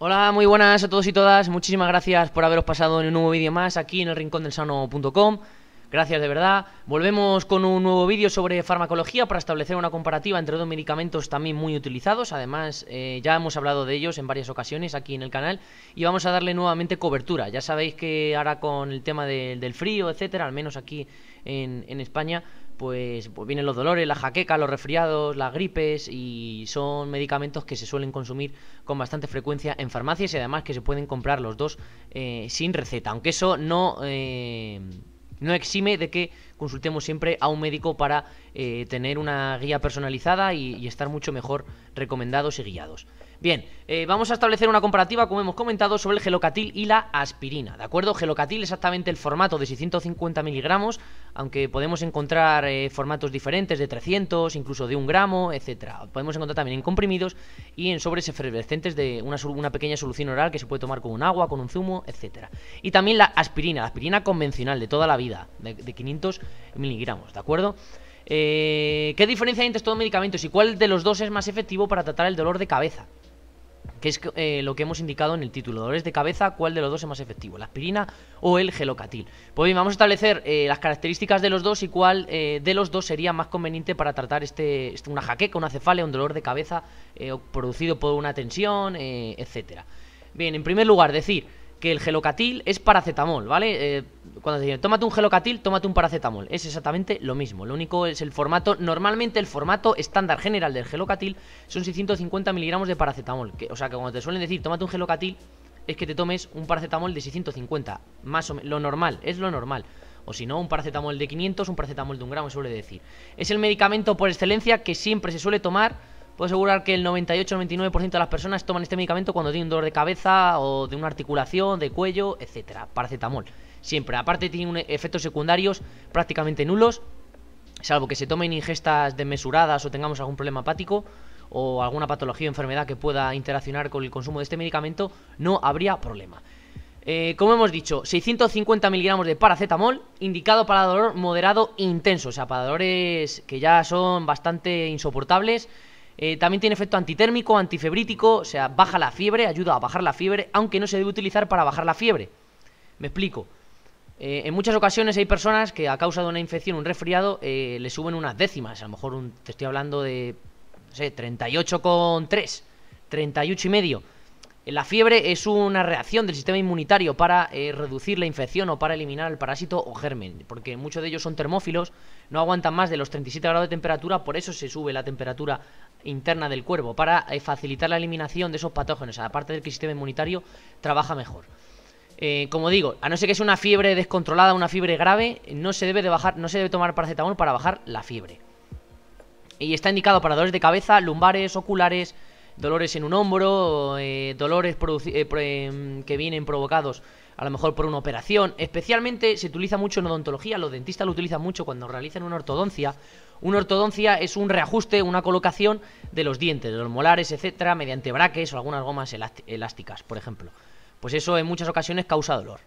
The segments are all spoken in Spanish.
Hola, muy buenas a todos y todas. Muchísimas gracias por haberos pasado en un nuevo vídeo más aquí en el rincondelsano.com. Gracias de verdad. Volvemos con un nuevo vídeo sobre farmacología para establecer una comparativa entre dos medicamentos también muy utilizados. Además, eh, ya hemos hablado de ellos en varias ocasiones aquí en el canal y vamos a darle nuevamente cobertura. Ya sabéis que ahora con el tema del frío, etcétera, al menos aquí en España, pues, pues, vienen los dolores, la jaqueca, los resfriados, las gripes y son medicamentos que se suelen consumir con bastante frecuencia en farmacias y además que se pueden comprar los dos eh, sin receta, aunque eso eh, no, exime de que consultemos siempre a un médico para eh, tener una guía personalizada y estar mucho mejor recomendados y guiados. Bien, eh, vamos a establecer una comparativa, como hemos comentado, sobre el gelocatil y la aspirina. ¿De acuerdo? Gelocatil exactamente el formato de 650 miligramos, aunque podemos encontrar eh, formatos diferentes de 300, incluso de un gramo, etcétera. Podemos encontrar también en comprimidos y en sobres efervescentes de una, pequeña solución oral que se puede tomar con un agua, con un zumo, etcétera. Y también la aspirina, la aspirina convencional de toda la vida, de, 500 miligramos, ¿de acuerdo? Eh, ¿Qué diferencia hay entre estos medicamentos y cuál de los dos es más efectivo para tratar el dolor de cabeza? que es eh, lo que hemos indicado en el título, dolores de cabeza, cuál de los dos es más efectivo, la aspirina o el gelocatil. Pues bien, vamos a establecer eh, las características de los dos y cuál eh, de los dos sería más conveniente para tratar este, este una jaqueca, una cefalea un dolor de cabeza producido por una tensión, etcétera. Bien, en primer lugar, decir que el gelocatil es paracetamol, ¿vale? Eh, cuando te dicen, tómate un gelocatil, tómate un paracetamol. Es exactamente lo mismo. Lo único es el formato. Normalmente el formato estándar general del gelocatil son 650 miligramos de paracetamol. Que, o sea que cuando te suelen decir, tómate un gelocatil, es que te tomes un paracetamol de 650. Más o menos. Lo normal, es lo normal. O si no, un paracetamol de 500, un paracetamol de un gramo, suele decir. Es el medicamento por excelencia que siempre se suele tomar Puedo asegurar que el 98-99% de las personas toman este medicamento cuando tienen dolor de cabeza o de una articulación, de cuello, etcétera. Paracetamol. Siempre. Aparte tiene efectos secundarios prácticamente nulos, salvo que se tomen ingestas desmesuradas o tengamos algún problema hepático o alguna patología o enfermedad que pueda interaccionar con el consumo de este medicamento, no habría problema. Eh, como hemos dicho, 650 miligramos de paracetamol, indicado para dolor moderado intenso, o sea, para dolores que ya son bastante insoportables eh, también tiene efecto antitérmico, antifebrítico, o sea, baja la fiebre, ayuda a bajar la fiebre, aunque no se debe utilizar para bajar la fiebre. Me explico. Eh, en muchas ocasiones hay personas que a causa de una infección, un resfriado, eh, le suben unas décimas. A lo mejor te estoy hablando de, no sé, 38,3, 38,5. Eh, la fiebre es una reacción del sistema inmunitario para eh, reducir la infección o para eliminar el parásito o germen, porque muchos de ellos son termófilos, no aguantan más de los 37 grados de temperatura, por eso se sube la temperatura interna del cuerpo, para eh, facilitar la eliminación de esos patógenos, aparte del que el sistema inmunitario trabaja mejor. como digo, a no ser que sea una fiebre descontrolada, una fiebre grave, no se debe no se debe tomar paracetamol para bajar la fiebre. Y está indicado para dolores de cabeza, lumbares, oculares, dolores en un hombro, eh, dolores eh, em, que vienen provocados a lo mejor por una operación. Especialmente se utiliza mucho en odontología, los dentistas lo utilizan mucho cuando realizan una ortodoncia. Una ortodoncia es un reajuste, una colocación de los dientes, de los molares, etcétera, mediante braques o algunas gomas elásticas, por ejemplo. Pues eso en muchas ocasiones causa dolor.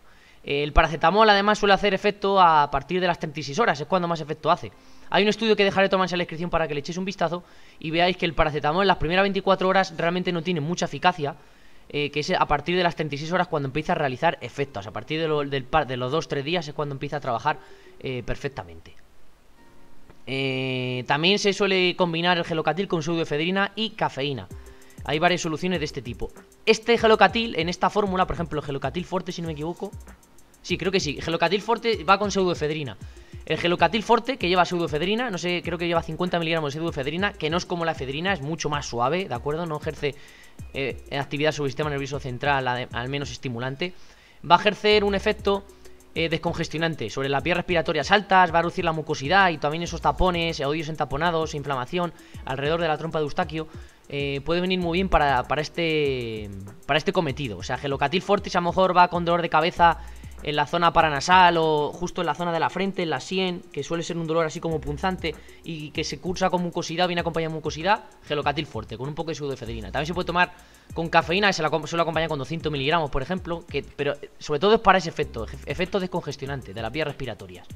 El paracetamol además suele hacer efecto a partir de las 36 horas, es cuando más efecto hace. Hay un estudio que dejaré tomarse en la descripción para que le echéis un vistazo y veáis que el paracetamol en las primeras 24 horas realmente no tiene mucha eficacia. Eh, que es a partir de las 36 horas cuando empieza a realizar efectos. A partir de, los 2-3 días es cuando empieza a trabajar eh, perfectamente. Eh, también se suele combinar el gelocatil con pseudoefedrina y cafeína. Hay varias soluciones de este tipo. Este gelocatil, en esta fórmula, por ejemplo, el gelocatil fuerte, si no me equivoco, Sí, creo que sí. Gelocatil Forte va con pseudoefedrina. El gelocatil forte, que lleva pseudoefedrina, no sé, creo que lleva 50 miligramos de pseudoefedrina, que no es como la efedrina, es mucho más suave, ¿de acuerdo? No ejerce eh, actividad sobre el sistema nervioso central, al menos estimulante. Va a ejercer un efecto eh, descongestionante sobre las vías respiratorias altas, va a reducir la mucosidad y también esos tapones, eh, odios entaponados, inflamación alrededor de la trompa de Eustaquio. puede venir muy bien para, este, para este cometido. O sea, gelocatil si a lo mejor va con dolor de cabeza en la zona paranasal o justo en la zona de la frente, en la sien, que suele ser un dolor así como punzante y que se cursa con mucosidad, viene acompañado de mucosidad, gelocatil fuerte, con un poco de pseudoefedrina. También se puede tomar con cafeína, se la suele acompañar con 200 miligramos, por ejemplo, que, pero eh, sobre todo es para ese efecto, efecto descongestionante de las vías respiratorias.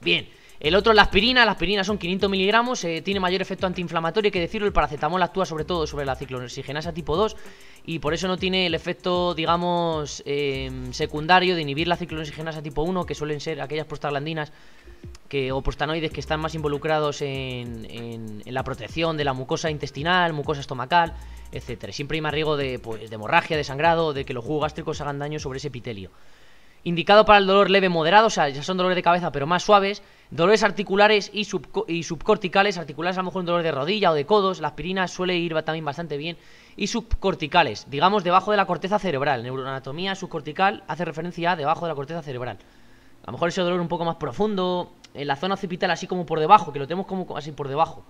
Bien, el otro, la aspirina. las aspirina son 500 miligramos, eh, tiene mayor efecto antiinflamatorio, que decirlo. El paracetamol actúa sobre todo sobre la ciclonexigenasa tipo 2 y por eso no tiene el efecto, digamos, eh, secundario de inhibir la ciclonexigenasa tipo 1, que suelen ser aquellas prostaglandinas que, o prostanoides que están más involucrados en, en, la protección de la mucosa intestinal, mucosa estomacal, etc. Siempre hay más riesgo de, pues, de hemorragia, de sangrado, de que los jugos gástricos hagan daño sobre ese epitelio. Indicado para el dolor leve moderado, o sea, ya son dolores de cabeza pero más suaves, Dolores articulares y, y, subcorticales, articulares a lo mejor un dolor de rodilla o de codos, la aspirina suele ir también bastante bien, y subcorticales, digamos debajo de la corteza cerebral, neuroanatomía subcortical hace referencia a debajo de la corteza cerebral. A lo mejor ese dolor un poco más profundo, en la zona occipital así como por debajo, que lo tenemos como así por debajo.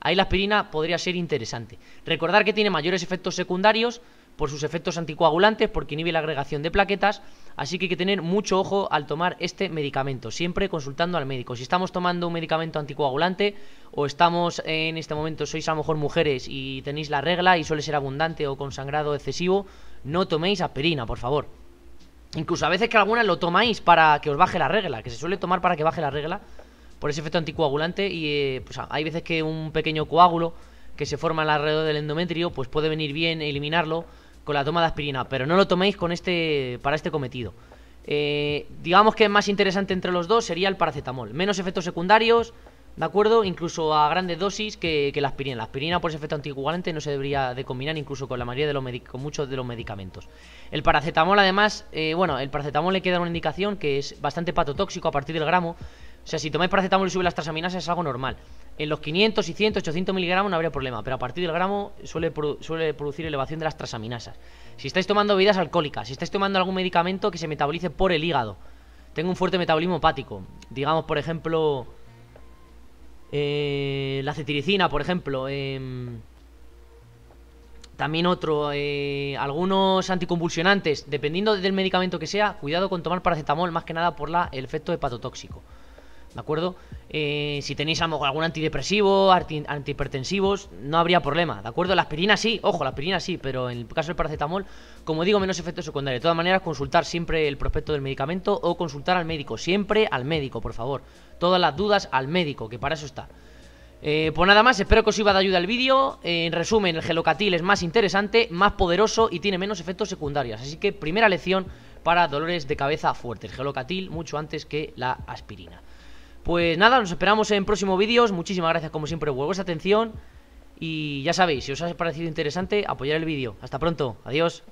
Ahí la aspirina podría ser interesante. Recordar que tiene mayores efectos secundarios, por sus efectos anticoagulantes, porque inhibe la agregación de plaquetas, así que hay que tener mucho ojo al tomar este medicamento, siempre consultando al médico. Si estamos tomando un medicamento anticoagulante o estamos en este momento, sois a lo mejor mujeres y tenéis la regla y suele ser abundante o con sangrado excesivo, no toméis aspirina, por favor. Incluso a veces que algunas lo tomáis para que os baje la regla, que se suele tomar para que baje la regla por ese efecto anticoagulante y eh, pues, ah, hay veces que un pequeño coágulo que se forma alrededor del endometrio pues puede venir bien eliminarlo con la toma de aspirina, pero no lo toméis con este, para este cometido. Eh, digamos que más interesante entre los dos sería el paracetamol. Menos efectos secundarios, ¿de acuerdo? Incluso a grandes dosis que, la aspirina. La aspirina por su efecto anticoagulante no se debería de combinar incluso con la mayoría de los con muchos de los medicamentos. El paracetamol además, eh, bueno, el paracetamol le queda una indicación que es bastante patotóxico a partir del gramo. O sea, si tomáis paracetamol y sube las trasaminasas es algo normal. En los 500, 600, 800 miligramos no habría problema, pero a partir del gramo suele, producir elevación de las trasaminasas Si estáis tomando bebidas alcohólicas, si estáis tomando algún medicamento que se metabolice por el hígado, tengo un fuerte metabolismo hepático. Digamos, por ejemplo, eh, la cetiricina, por ejemplo. Em, también otro, eh, algunos anticonvulsionantes, dependiendo del medicamento que sea, cuidado con tomar paracetamol, más que nada por el efecto hepatotóxico. ¿de acuerdo? Eh, si tenéis algún antidepresivo, antihipertensivos, no habría problema, ¿de acuerdo? La aspirina sí, ojo, la aspirina sí, pero en el caso del paracetamol, como digo, menos efectos secundarios. De todas maneras, consultar siempre el prospecto del medicamento o consultar al médico, siempre al médico, por favor. Todas las dudas al médico, que para eso está. Eh, pues nada más, espero que os iba de ayuda el vídeo. en resumen, el gelocatil es más interesante, más poderoso y tiene menos efectos secundarios. Así que primera lección para dolores de cabeza fuertes. Gelocatil mucho antes que la aspirina. Pues nada, nos esperamos en próximos vídeos. Muchísimas gracias como siempre por vuestra atención. Y ya sabéis, si os ha parecido interesante, apoyar el vídeo. Hasta pronto, adiós.